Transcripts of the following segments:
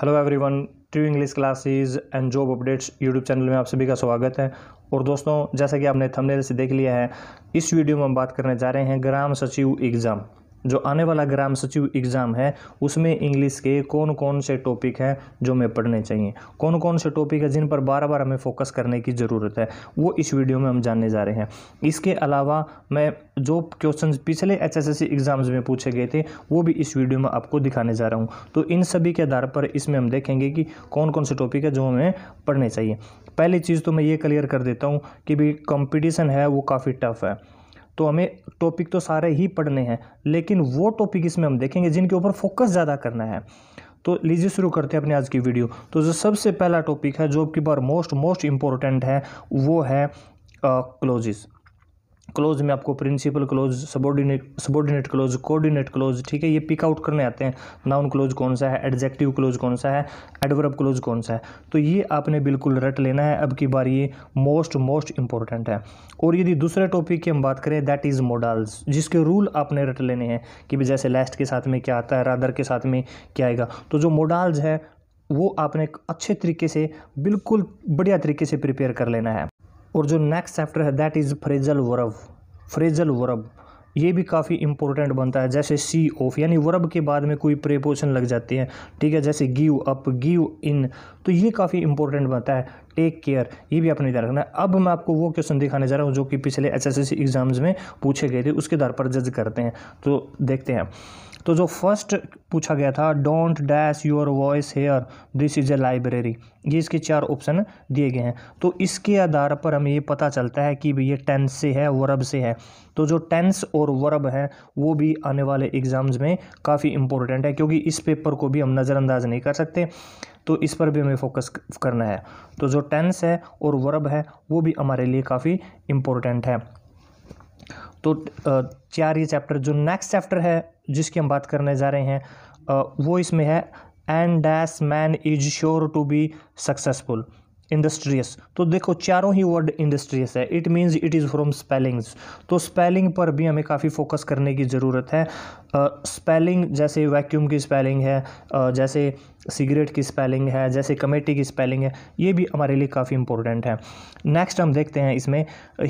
hello everyone true English classes and job updates YouTube channel में आप सभी का स्वागत है और दोस्तों जैसा कि आपने थंबनेल से देख लिया है इस वीडियो में हम बात करने जा रहे हैं ग्राम सचिव एग्ज़ाम जो आने वाला ग्राम सचिव एग्ज़ाम है उसमें इंग्लिश के कौन कौन से टॉपिक हैं जो हमें पढ़ने चाहिए कौन कौन से टॉपिक है जिन पर बार बार हमें फोकस करने की ज़रूरत है वो इस वीडियो में हम जानने जा रहे हैं इसके अलावा मैं जो क्वेश्चन पिछले एच एस एग्ज़ाम्स में पूछे गए थे वो भी इस वीडियो में आपको दिखाने जा रहा हूँ तो इन सभी के आधार पर इसमें हम देखेंगे कि कौन कौन से टॉपिक है जो हमें पढ़ने चाहिए पहली चीज़ तो मैं ये क्लियर कर देता हूँ कि भी कंपटीशन है वो काफ़ी टफ है तो हमें टॉपिक तो सारे ही पढ़ने हैं लेकिन वो टॉपिक इसमें हम देखेंगे जिनके ऊपर फोकस ज़्यादा करना है तो लीजिए शुरू करते हैं अपने आज की वीडियो तो जो सबसे पहला टॉपिक है जो आपकी बार मोस्ट मोस्ट इम्पॉर्टेंट है वो है क्लोजिज़ क्लोज में आपको principal clause subordinate subordinate clause coordinate clause ठीक है ये पिक आउट करने आते हैं नाउन क्लोज कौन सा है एडजेक्टिव क्लोज कौन सा है एडवर्ब क्लोज कौन सा है तो ये आपने बिल्कुल रट लेना है अब की बार ये मोस्ट मोस्ट इंपॉर्टेंट है और यदि दूसरे टॉपिक की हम बात करें दैट इज़ मॉडल्स जिसके रूल आपने रट लेने हैं कि जैसे लास्ट के साथ में क्या आता है रादर के साथ में क्या आएगा तो जो मॉडल्स है वो आपने अच्छे तरीके से बिल्कुल बढ़िया तरीके से प्रिपेयर कर लेना है और जो नेक्स्ट चैप्टर है that is phrasal verb phrasal verb ये भी काफ़ी इंपॉर्टेंट बनता है जैसे सी ऑफ यानी वर्ब के बाद में कोई प्रेपोशन लग जाती है ठीक है जैसे गिव अप गिव इन तो ये काफ़ी इंपॉर्टेंट बनता है टेक केयर ये भी आपने ध्यान रखना है अब मैं आपको वो क्वेश्चन दिखाने जा रहा हूँ जो कि पिछले एच एस एग्जाम्स में पूछे गए थे उसके आधार पर जज करते हैं तो देखते हैं तो जो फर्स्ट पूछा गया था don't dash your voice here this is a library ये इसके चार ऑप्शन दिए गए हैं तो इसके आधार पर हमें ये पता चलता है कि ये टेंस से है वर्ब से है तो जो टेंस और वर्ब है वो भी आने वाले एग्ज़ाम्स में काफ़ी इंपॉर्टेंट है क्योंकि इस पेपर को भी हम नज़रअंदाज नहीं कर सकते तो इस पर भी हमें फोकस करना है तो जो टेंस है और वर्ब है वो भी हमारे लिए काफ़ी इम्पोर्टेंट है तो चार ये चैप्टर जो नेक्स्ट चैप्टर है जिसकी हम बात करने जा रहे हैं वो इसमें है and dash man is sure to be successful industrious तो देखो चारों ही वर्ड इंडस्ट्रियस है it means it is from spellings तो स्पेलिंग पर भी हमें काफ़ी फोकस करने की ज़रूरत है स्पेलिंग uh, जैसे वैक्यूम की स्पेलिंग है uh, जैसे सिगरेट की स्पेलिंग है जैसे कमेटी की स्पेलिंग है ये भी हमारे लिए काफ़ी इंपॉर्टेंट है नेक्स्ट हम देखते हैं इसमें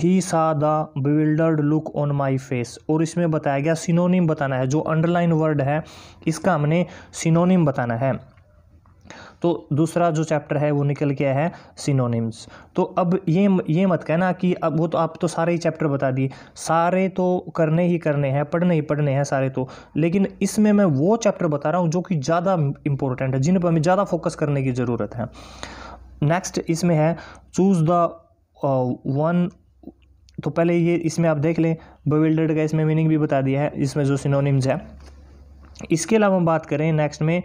ही सा the bewildered look on my face और इसमें बताया गया सिनोनिम बताना है जो अंडरलाइन वर्ड है इसका हमने सिनोनिम बताना है तो दूसरा जो चैप्टर है वो निकल गया है सिनोनिम्स तो अब ये ये मत कहना कि अब वो तो आप तो सारे ही चैप्टर बता दिए सारे तो करने ही करने हैं पढ़ने ही पढ़ने हैं सारे तो लेकिन इसमें मैं वो चैप्टर बता रहा हूँ जो कि ज़्यादा इंपॉर्टेंट है जिन पर हमें ज़्यादा फोकस करने की ज़रूरत है नेक्स्ट इसमें है चूज़ द वन तो पहले ये इसमें आप देख लें बविल्डर्ड का इसमें मीनिंग भी बता दिया है इसमें जो सिनोनिम्स है इसके अलावा हम बात करें नेक्स्ट में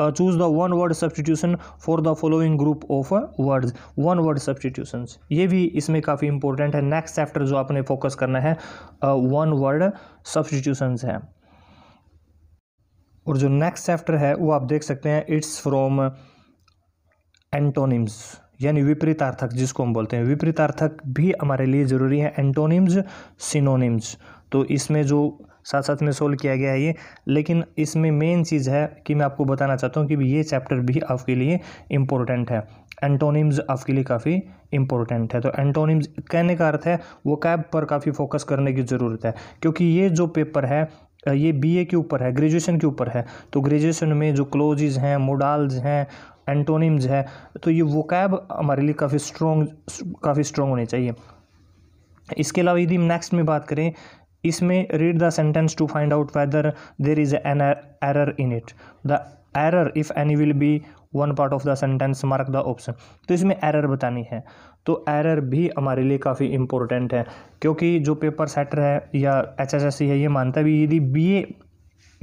choose the one word substitution for the following group of words one word substitution ये भी इसमें काफ़ी इंपॉर्टेंट है नेक्स्ट चैप्टर जो आपने फोकस करना है वन वर्ड सब्सटीट्यूशन है और जो नेक्स्ट चैप्टर है वो आप देख सकते हैं इट्स फ्रॉम एंटोनिम्स यानी विपरीतार्थक जिसको हम बोलते हैं विपरीतार्थक भी हमारे लिए ज़रूरी है एंटोनिम्स सिनोनिम्स तो इसमें जो साथ साथ में सोल्व किया गया है ये लेकिन इसमें मेन चीज़ है कि मैं आपको बताना चाहता हूँ कि ये चैप्टर भी आपके लिए इम्पोर्टेंट है एंटोनिम्स आपके लिए काफ़ी इंपॉर्टेंट है तो एंटोनिम्स कहने का अर्थ है वो कैब पर काफ़ी फोकस करने की ज़रूरत है क्योंकि ये जो पेपर है ये बीए के ऊपर है ग्रेजुएशन के ऊपर है तो ग्रेजुएशन में जो क्लोजेज हैं मोडाल्स हैं एंटोनिम्स है तो ये वो कैब हमारे लिए काफ़ी स्ट्रॉन्ग काफ़ी स्ट्रॉन्ग होने चाहिए इसके अलावा यदि नेक्स्ट में बात करें इसमें read the sentence to find out whether there is an error in it the error if any will be one part of the sentence mark the option तो इसमें एरर बतानी है तो एरर भी हमारे लिए काफ़ी इंपॉर्टेंट है क्योंकि जो पेपर सेटर है या एच एस एस सी है ये मानता भी यदि बी ए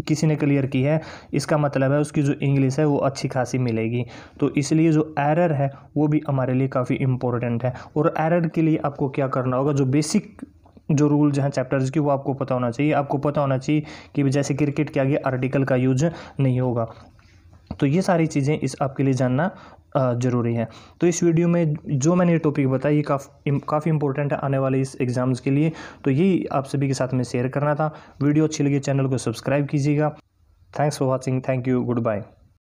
किसी ने क्लियर की है इसका मतलब है उसकी जो इंग्लिश है वो अच्छी खासी मिलेगी तो इसलिए जो एरर है वो भी हमारे लिए काफ़ी इंपॉर्टेंट है और एरर के लिए आपको क्या करना होगा जो बेसिक जो रूल्स हैं चैप्टर्स की वो आपको पता होना चाहिए आपको पता होना चाहिए कि जैसे क्रिकेट के आगे आर्टिकल का यूज नहीं होगा तो ये सारी चीज़ें इस आपके लिए जानना ज़रूरी है तो इस वीडियो में जो मैंने ये टॉपिक बताया ये काफ़ काफ़ी इंपॉर्टेंट है आने वाले इस एग्ज़ाम्स के लिए तो यही आप सभी के साथ में शेयर करना था वीडियो अच्छी लगी चैनल को सब्सक्राइब कीजिएगा thanks for watching thank you good bye